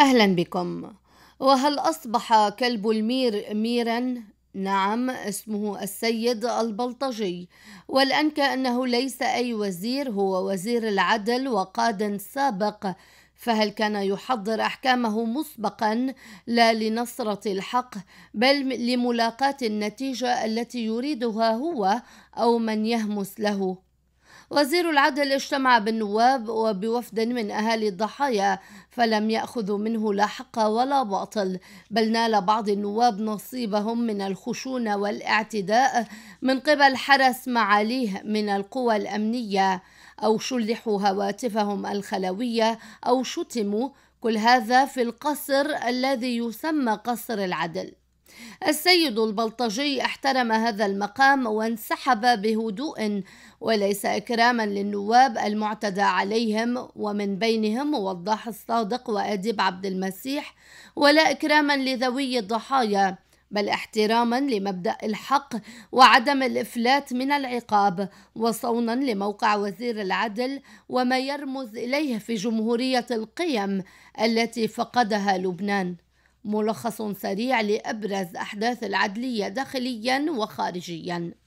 أهلا بكم وهل أصبح كلب المير ميرا؟ نعم اسمه السيد البلطجي والأن كأنه ليس أي وزير هو وزير العدل وقاد سابق فهل كان يحضر أحكامه مسبقا لا لنصرة الحق بل لملاقاة النتيجة التي يريدها هو أو من يهمس له وزير العدل اجتمع بالنواب وبوفد من أهالي الضحايا فلم يأخذوا منه لا حق ولا باطل بل نال بعض النواب نصيبهم من الخشونة والاعتداء من قبل حرس معاليه من القوى الأمنية أو شلحوا هواتفهم الخلوية أو شتموا كل هذا في القصر الذي يسمى قصر العدل السيد البلطجي احترم هذا المقام وانسحب بهدوء وليس اكراما للنواب المعتدى عليهم ومن بينهم وضاح الصادق واديب عبد المسيح ولا اكراما لذوي الضحايا بل احتراما لمبدا الحق وعدم الافلات من العقاب وصونا لموقع وزير العدل وما يرمز اليه في جمهوريه القيم التي فقدها لبنان ملخص سريع لأبرز أحداث العدلية داخليا وخارجيا